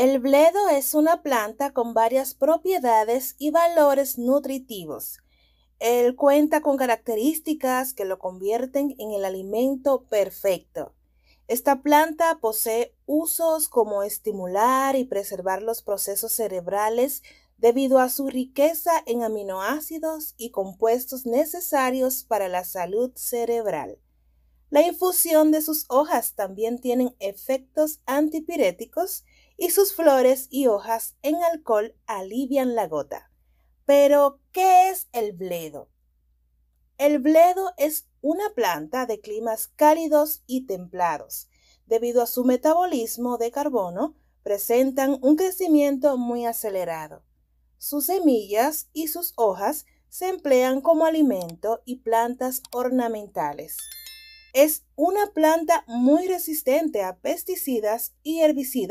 El bledo es una planta con varias propiedades y valores nutritivos. Él cuenta con características que lo convierten en el alimento perfecto. Esta planta posee usos como estimular y preservar los procesos cerebrales debido a su riqueza en aminoácidos y compuestos necesarios para la salud cerebral. La infusión de sus hojas también tienen efectos antipiréticos y sus flores y hojas en alcohol alivian la gota. Pero, ¿qué es el bledo? El bledo es una planta de climas cálidos y templados. Debido a su metabolismo de carbono, presentan un crecimiento muy acelerado. Sus semillas y sus hojas se emplean como alimento y plantas ornamentales. Es una planta muy resistente a pesticidas y herbicidas.